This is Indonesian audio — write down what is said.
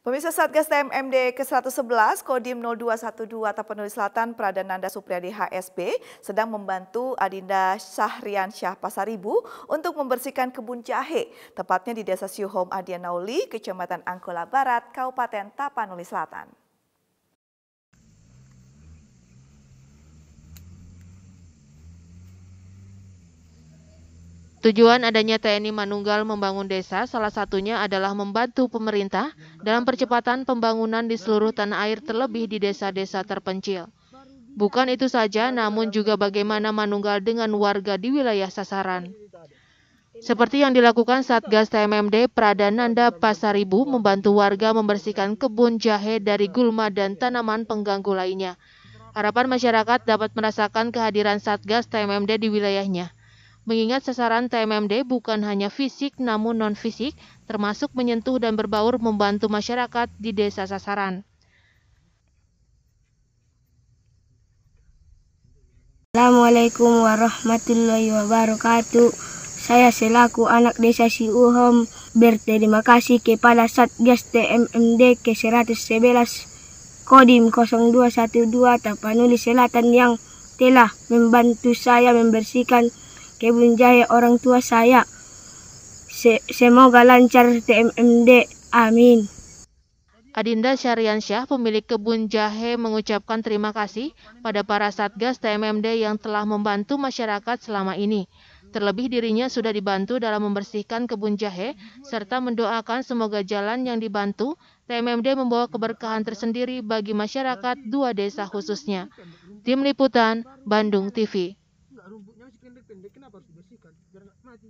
Pemirsa Satgas TMMD ke-111, Kodim 0212 Tapanuli Selatan, Prada Nanda Supriyadi HSB, sedang membantu Adinda Syahrian Syah Pasaribu untuk membersihkan kebun jahe, tepatnya di Desa Siuhom Adianauli, Kecamatan Angkola Barat, Kabupaten Tapanuli Selatan. Tujuan adanya TNI Manunggal membangun desa salah satunya adalah membantu pemerintah dalam percepatan pembangunan di seluruh tanah air terlebih di desa-desa terpencil. Bukan itu saja, namun juga bagaimana Manunggal dengan warga di wilayah sasaran. Seperti yang dilakukan Satgas TMMD, Prada Nanda Pasaribu membantu warga membersihkan kebun jahe dari gulma dan tanaman pengganggu lainnya. Harapan masyarakat dapat merasakan kehadiran Satgas TMMD di wilayahnya. Mengingat sasaran TMMD bukan hanya fisik namun non-fisik, termasuk menyentuh dan berbaur membantu masyarakat di desa sasaran. Assalamualaikum warahmatullahi wabarakatuh. Saya selaku anak desa Siuhom berterima kasih kepada Satgas TMMD ke-111 Kodim 0212 Tapanuli Selatan yang telah membantu saya membersihkan kebun jaya orang tua saya. Se semoga lancar TMMD. Amin. Adinda Syariansyah, pemilik kebun jahe, mengucapkan terima kasih pada para Satgas TMMD yang telah membantu masyarakat selama ini. Terlebih dirinya sudah dibantu dalam membersihkan kebun jahe, serta mendoakan semoga jalan yang dibantu TMMD membawa keberkahan tersendiri bagi masyarakat dua desa khususnya. Tim Liputan, Bandung TV dipindahin kenapa harus dibersihkan biar nggak mati